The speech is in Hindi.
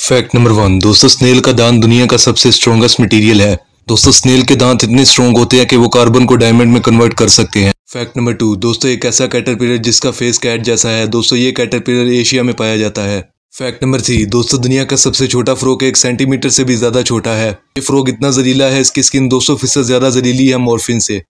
फैक्ट नंबर वन दोस्तों स्नेल का दांत दुनिया का सबसे स्ट्रॉन्गेस्ट मटेरियल है दोस्तों स्नेल के दांत इतने स्ट्रॉन्ग होते हैं कि वो कार्बन को डायमंड में कन्वर्ट कर सकते हैं फैक्ट नंबर टू दोस्तों एक ऐसा कैटरपिलर जिसका फेस कैट जैसा है दोस्तों ये कैटरपिलर एशिया में पाया जाता है फैक्ट नंबर थ्री दोस्तों दुनिया का सबसे छोटा फ्रोक एक सेंटीमीटर से भी ज्यादा छोटा है ये फ्रोक इतना जरीला है इसकी स्किन सौ फीसद ज्यादा जरीली है मॉर्फिन से